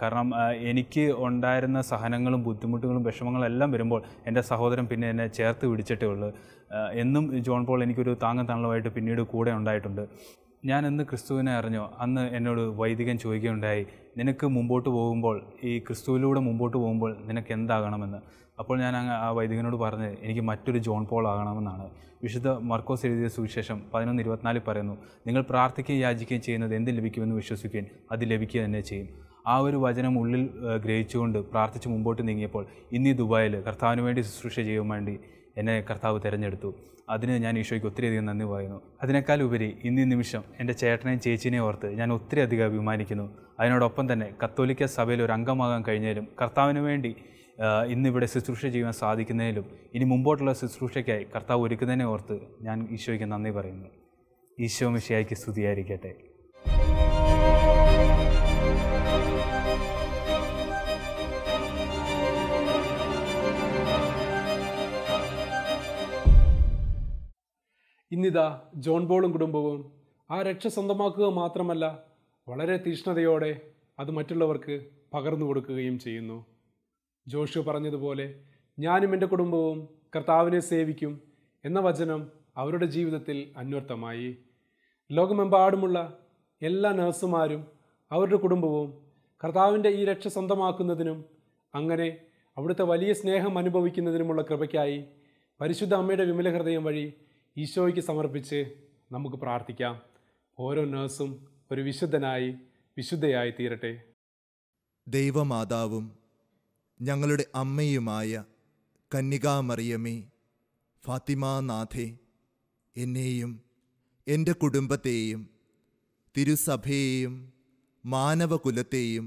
കാരണം എനിക്ക് ഉണ്ടായിരുന്ന സഹനങ്ങളും ബുദ്ധിമുട്ടുകളും എല്ലാം വരുമ്പോൾ എൻ്റെ സഹോദരൻ പിന്നെ എന്നെ ചേർത്ത് പിടിച്ചിട്ടേ ഉള്ളൂ എന്നും ജോൺ പോൾ എനിക്കൊരു താങ്ങും തണലുമായിട്ട് പിന്നീട് കൂടെ ഉണ്ടായിട്ടുണ്ട് ഞാൻ എന്ന് ക്രിസ്തുവിനെ അറിഞ്ഞോ അന്ന് എന്നോട് വൈദികൻ ചോദിക്കുകയുണ്ടായി നിനക്ക് മുമ്പോട്ട് പോകുമ്പോൾ ഈ ക്രിസ്തുവിലൂടെ മുമ്പോട്ട് പോകുമ്പോൾ നിനക്ക് എന്താകണമെന്ന് അപ്പോൾ ഞാൻ അങ്ങ് ആ വൈദികനോട് പറഞ്ഞത് എനിക്ക് മറ്റൊരു ജോൺ പോൾ ആകണമെന്നാണ് വിശുദ്ധ മർക്കോസ് എഴുതിയ സുവിശേഷം പതിനൊന്ന് ഇരുപത്തിനാലിൽ പറയുന്നു നിങ്ങൾ പ്രാർത്ഥിക്കുകയും യാചിക്കുകയും ചെയ്യുന്നത് എന്ത് ലഭിക്കുമെന്ന് വിശ്വസിക്കുകയും അത് ലഭിക്കുക തന്നെ ചെയ്യും ആ ഒരു വചനം ഉള്ളിൽ ഗ്രഹിച്ചുകൊണ്ട് പ്രാർത്ഥിച്ച് മുമ്പോട്ട് നീങ്ങിയപ്പോൾ ഇന്നീ ദുബായിൽ കർത്താവിന് വേണ്ടി ശുശ്രൂഷ ചെയ്യാൻ വേണ്ടി എന്നെ കർത്താവ് തിരഞ്ഞെടുത്തു അതിന് ഞാൻ ഈശോയ്ക്ക് ഒത്തിരിയധികം നന്ദി പറയുന്നു അതിനേക്കാൾ ഉപരി ഇന്നീ നിമിഷം എൻ്റെ ചേട്ടനെയും ചേച്ചിനെയും ഓർത്ത് ഞാൻ ഒത്തിരി അധികം അഭിമാനിക്കുന്നു അതിനോടൊപ്പം തന്നെ കത്തോലിക്ക സഭയിൽ ഒരു അംഗമാകാൻ കഴിഞ്ഞാലും കർത്താവിന് വേണ്ടി ഇന്നിവിടെ ശുശ്രൂഷ ചെയ്യുവാൻ സാധിക്കുന്നതിലും ഇനി മുമ്പോട്ടുള്ള ശുശ്രൂഷയ്ക്കായി കർത്താവ് ഒരുക്കുന്നതിനെ ഓർത്ത് ഞാൻ ഈശോയ്ക്ക് നന്ദി പറയുന്നു ഈശോ മിഷയായിക്ക് സ്തുതിയായിരിക്കട്ടെ ഇന്നിതാ ജോൺ ബോളും കുടുംബവും ആ രക്ഷ സ്വന്തമാക്കുക മാത്രമല്ല വളരെ തീഷ്ണതയോടെ അത് മറ്റുള്ളവർക്ക് പകർന്നു കൊടുക്കുകയും ചെയ്യുന്നു ജോഷു പറഞ്ഞതുപോലെ ഞാനും എൻ്റെ കുടുംബവും കർത്താവിനെ സേവിക്കും എന്ന വചനം അവരുടെ ജീവിതത്തിൽ അന്വർത്ഥമായി ലോകമെമ്പാടുമുള്ള എല്ലാ നഴ്സുമാരും അവരുടെ കുടുംബവും കർത്താവിൻ്റെ ഈ രക്ഷ സ്വന്തമാക്കുന്നതിനും അങ്ങനെ അവിടുത്തെ വലിയ സ്നേഹം അനുഭവിക്കുന്നതിനുമുള്ള കൃപയ്ക്കായി പരിശുദ്ധ അമ്മയുടെ വിമല ഹൃദയം വഴി ഈശോയ്ക്ക് സമർപ്പിച്ച് നമുക്ക് പ്രാർത്ഥിക്കാം ഓരോ നഴ്സും ഒരു വിശുദ്ധനായി വിശുദ്ധയായി തീരട്ടെ ദൈവമാതാവും ഞങ്ങളുടെ അമ്മയുമായ കന്യകാമറിയമേ ഫാത്തിമാനാഥെ എന്നെയും എൻ്റെ കുടുംബത്തെയും തിരുസഭയെയും മാനവകുലത്തെയും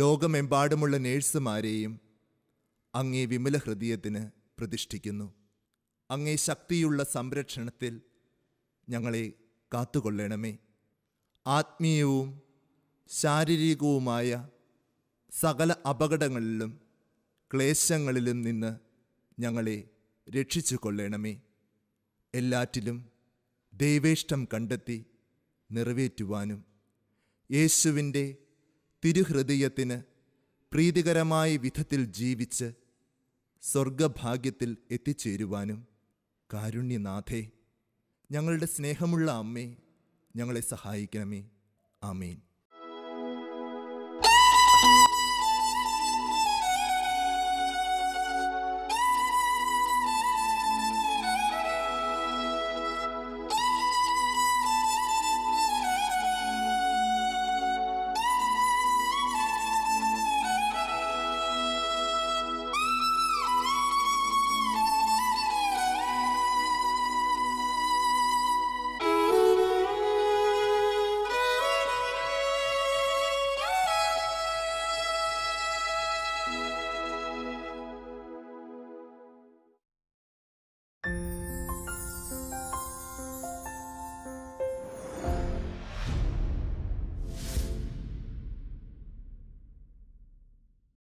ലോകമെമ്പാടുമുള്ള നേഴ്സുമാരെയും അങ്ങേ വിമല ഹൃദയത്തിന് പ്രതിഷ്ഠിക്കുന്നു അങ്ങേ ശക്തിയുള്ള സംരക്ഷണത്തിൽ ഞങ്ങളെ കാത്തുകൊള്ളണമേ ആത്മീയവും ശാരീരികവുമായ സകല അപകടങ്ങളിലും ക്ലേശങ്ങളിലും നിന്ന് ഞങ്ങളെ രക്ഷിച്ചു കൊള്ളണമേ എല്ലാറ്റിലും ദൈവേഷ്ടം കണ്ടെത്തി നിറവേറ്റുവാനും യേശുവിൻ്റെ തിരുഹൃദയത്തിന് പ്രീതികരമായ വിധത്തിൽ ജീവിച്ച് സ്വർഗഭാഗ്യത്തിൽ എത്തിച്ചേരുവാനും കാരുണ്യനാഥേ ഞങ്ങളുടെ സ്നേഹമുള്ള അമ്മേ ഞങ്ങളെ സഹായിക്കണമേ അമീൻ